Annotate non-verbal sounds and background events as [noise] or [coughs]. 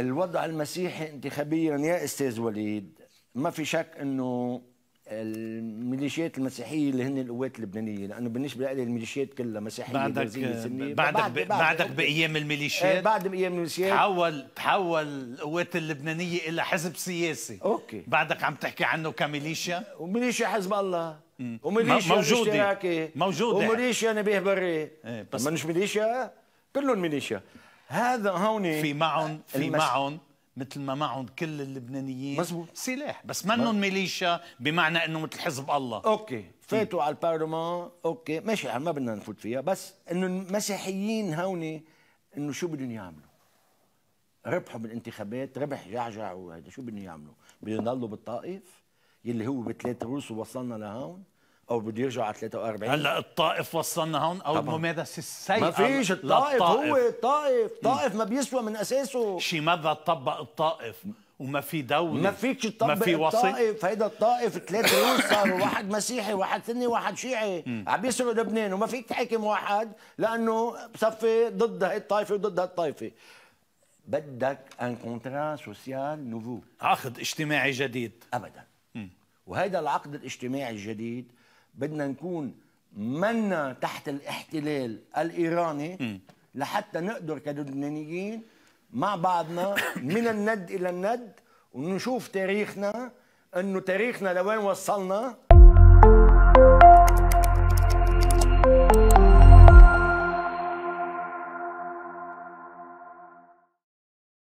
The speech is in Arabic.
الوضع المسيحي انتخابيا يا استاذ وليد ما في شك انه الميليشيات المسيحيه اللي هن القوات اللبنانيه لانه بالنسبه لي الميليشيات كلها مسيحيه بعدك آه، بعدك بعدك بايام الميليشيات إيه، بعد بايام الميليشيات تحول تحول القوات اللبنانيه الى حزب سياسي اوكي بعدك عم تحكي عنه كميليشيا وميليشيا حزب الله وميليشيا موجوده موجوده وميليشيا نبيه بري ايه بس مش ميليشيا كلهم ميليشيا هذا هون في معهم في معهم مثل ما معهم كل اللبنانيين مزبوط. سلاح بس منهم ميليشيا بمعنى انه مثل حزب الله اوكي فاتوا على البرلمان اوكي ماشي ما بدنا نفوت فيها بس انه المسيحيين هون انه شو بدهم يعملوا ربحوا بالانتخابات ربح جعجع وهذا شو بدهم يعملوا بدهم يضلوا بالطائف يلي هو بثلاث روس ووصلنا لهون او بده يرجع على 43 هلا الطائف وصلنا هون او الممارسه السيئه ما فيش الطائف هو الطائف طائف ما بيسوى من اساسه شي ماذا طبق الطائف وما في دولة ما فيك تطبق ما في الطائف هيدا الطائف ثلاثة روس صاروا واحد مسيحي واحد سني واحد شيعي عم يسرقوا لبنان وما فيك تحكم واحد لانه بصفي ضد هي الطائفه وضد هالطائفه بدك ان كونترا سوسيال نوفو عقد اجتماعي جديد ابدا وهيدا العقد الاجتماعي الجديد بدنا نكون منا تحت الاحتلال الايراني م. لحتى نقدر كلبنانيين مع بعضنا [coughs] من الند الى الند ونشوف تاريخنا انه تاريخنا لوين وصلنا